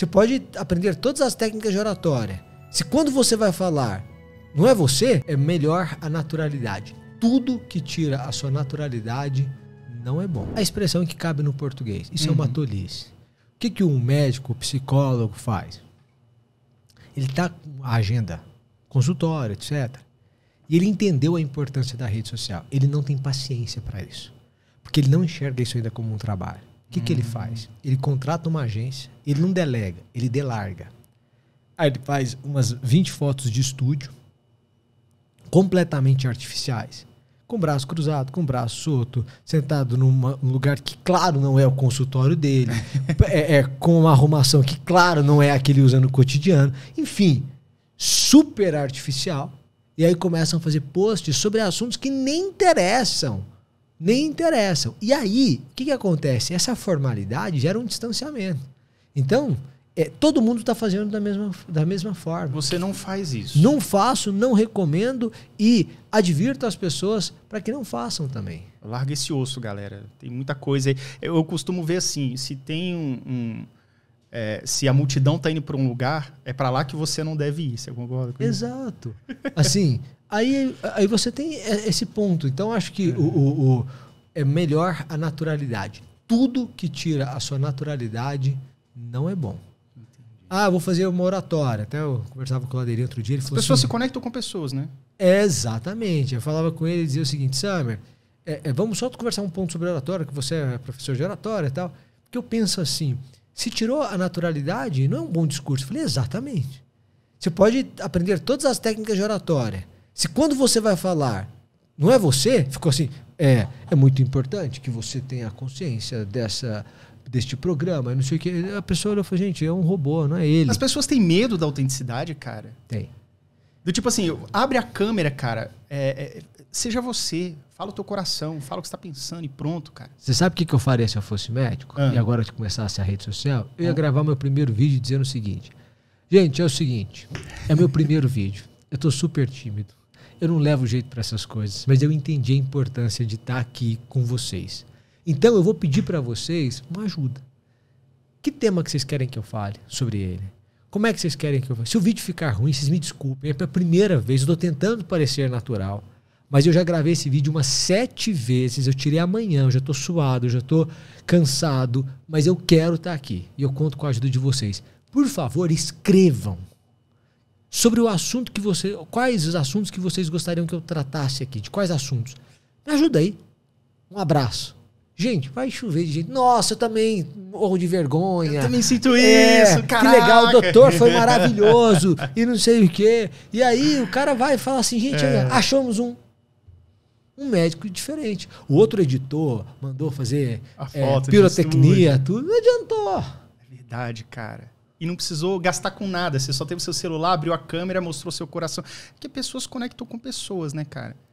Você pode aprender todas as técnicas de oratória. Se quando você vai falar, não é você, é melhor a naturalidade. Tudo que tira a sua naturalidade não é bom. A expressão que cabe no português, isso uhum. é uma uhum. tolice. O que, que um médico, psicólogo faz? Ele está com a agenda, consultório, etc. E ele entendeu a importância da rede social. Ele não tem paciência para isso. Porque ele não enxerga isso ainda como um trabalho. O que, hum. que ele faz? Ele contrata uma agência, ele não delega, ele delarga. Aí ele faz umas 20 fotos de estúdio, completamente artificiais. Com braço cruzado, com braço solto, sentado num lugar que, claro, não é o consultório dele, é, é, com uma arrumação que, claro, não é aquele usando no cotidiano. Enfim, super artificial. E aí começam a fazer posts sobre assuntos que nem interessam nem interessam. E aí, o que, que acontece? Essa formalidade gera um distanciamento. Então, é, todo mundo está fazendo da mesma, da mesma forma. Você não faz isso. Não faço, não recomendo e advirto as pessoas para que não façam também. Larga esse osso, galera. Tem muita coisa aí. Eu, costumo ver assim: se tem um, um é, se a multidão está indo para um lugar, é para lá que você não deve ir. Você concorda com Exato. isso? Exato. Assim, aí, aí você tem é, esse ponto. Então, acho que é. O, o, o, é melhor a naturalidade. Tudo que tira a sua naturalidade não é bom. Entendi. Ah, vou fazer uma oratória. Até eu conversava com o Ladeirinho outro dia. Ele falou As pessoas assim, se conectam com pessoas, né? exatamente. Eu falava com ele e dizia o seguinte, Summer, é, é, vamos só conversar um ponto sobre oratória, que você é professor de oratória e tal. Porque eu penso assim... Se tirou a naturalidade, não é um bom discurso. falei, exatamente. Você pode aprender todas as técnicas de oratória. Se quando você vai falar, não é você, ficou assim, é, é muito importante que você tenha consciência dessa deste programa, não sei o que. A pessoa olhou e falou, gente, é um robô, não é ele. As pessoas têm medo da autenticidade, cara. Tem. Do tipo assim, abre a câmera, cara. É, é, seja você. Fala o teu coração, fala o que você tá pensando e pronto, cara. Você sabe o que, eu faria se eu fosse médico? Ah. E agora que começasse a rede social? Eu ia ah. gravar meu primeiro vídeo dizendo o seguinte. Gente, é o seguinte. É meu primeiro vídeo. Eu tô super tímido. Eu não levo jeito para essas coisas, mas eu entendi a importância de estar tá aqui com vocês. Então eu vou pedir para vocês uma ajuda. Que tema que vocês querem que eu fale sobre ele? Como é que vocês querem que eu faça? Se o vídeo ficar ruim, vocês me desculpem. É pela primeira vez, eu estou tentando parecer natural. Mas eu já gravei esse vídeo umas sete vezes. Eu tirei amanhã, eu já estou suado, eu já estou cansado. Mas eu quero estar tá aqui. E eu conto com a ajuda de vocês. Por favor, escrevam sobre o assunto que você. Quais os assuntos que vocês gostariam que eu tratasse aqui? De quais assuntos? Me ajuda aí. Um abraço. Gente, vai chover de gente. Nossa, eu também morro de vergonha. Eu também sinto é, isso, cara. Que legal, o doutor foi maravilhoso e não sei o quê. E aí o cara vai e fala assim, gente, é. achamos um um médico diferente. O outro editor mandou fazer é, pirotecnia, tudo. Não adiantou. É verdade, cara. E não precisou gastar com nada. Você só teve seu celular, abriu a câmera, mostrou seu coração. Porque pessoas conectam com pessoas, né, cara?